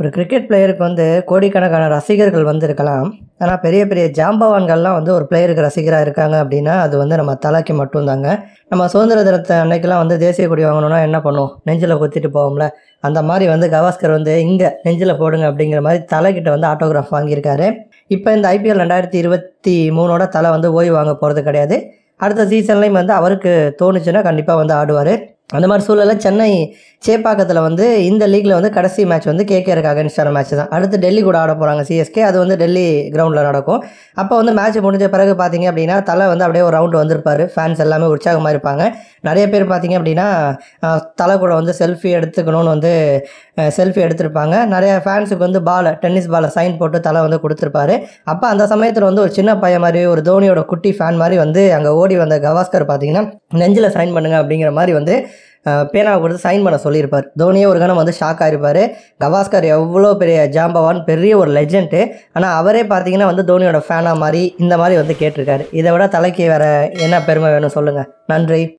ஒரு கிரிக்கெட் பிளேயருக்கு வந்து கோடிக்கணக்கான ரசிகர்கள் வந்திருக்கலாம் ஆனால் பெரிய பெரிய ஜாம்பவான்கள்லாம் வந்து ஒரு பிளேயருக்கு ரசிகராக இருக்காங்க அப்படின்னா அது வந்து நம்ம தலைக்கு மட்டும்தாங்க நம்ம சுதந்திர தினத்தை அன்னைக்கெல்லாம் வந்து தேசிய கொடி வாங்கணும்னா என்ன பண்ணுவோம் நெஞ்சில் குத்திட்டு போவோம்ல அந்த மாதிரி வந்து கவாஸ்கர் வந்து இங்கே நெஞ்சில் போடுங்க அப்படிங்கிற மாதிரி தலைக்கிட்ட வந்து ஆட்டோகிராஃப் வாங்கியிருக்காரு இப்போ இந்த ஐபிஎல் ரெண்டாயிரத்தி இருபத்தி மூணோட தலை வந்து ஓய்வு வாங்க போகிறது கிடையாது அடுத்த சீசன்லேயும் வந்து அவருக்கு தோணுச்சுன்னா கண்டிப்பாக வந்து ஆடுவார் அந்த மாதிரி சூழலில் சென்னை சேப்பாக்கத்தில் வந்து இந்த லீக்கில் வந்து கடைசி மேட்ச் வந்து கேகேருக்கு அகேன்ஸ்டான மேட்ச் தான் அடுத்து டெல்லி கூட ஆட போகிறாங்க சிஎஸ்கே அது வந்து டெல்லி கிரவுண்டில் நடக்கும் அப்போ வந்து மேட்ச் முடிஞ்ச பிறகு பார்த்தீங்க அப்படின்னா தலை வந்து அப்படியே ஒரு ரவுண்டு வந்திருப்பார் ஃபேன்ஸ் எல்லாமே உற்சாகமாக இருப்பாங்க நிறைய பேர் பார்த்தீங்க அப்படின்னா தலை கூட வந்து செல்ஃபி எடுத்துக்கணும்னு வந்து செல்ஃபி எடுத்திருப்பாங்க நிறைய ஃபேன்ஸுக்கு வந்து பாலை டென்னிஸ் பாலை சைன் போட்டு தலை வந்து கொடுத்துருப்பாரு அப்போ அந்த சமயத்தில் வந்து ஒரு சின்ன பையன் மாதிரி ஒரு தோனியோட குட்டி ஃபேன் மாதிரி வந்து அங்கே ஓடி வந்த கவாஸ்கர் பார்த்தீங்கன்னா நெஞ்சில் சைன் பண்ணுங்கள் அப்படிங்கிற மாதிரி வந்து பேனாவை கொடுத்து சைன் பண்ண சொல்லியிருப்பார் தோனியே ஒரு கணம் வந்து ஷாக் ஆகிருப்பார் கவாஸ்கர் எவ்வளோ பெரிய ஜாம்பவான் பெரிய ஒரு லெஜெண்ட்டு ஆனால் அவரே பார்த்தீங்கன்னா வந்து தோனியோட ஃபேனாக மாதிரி இந்த மாதிரி வந்து கேட்டிருக்காரு இதை விட தலைக்கு வேறு என்ன பெருமை வேணும் சொல்லுங்கள் நன்றி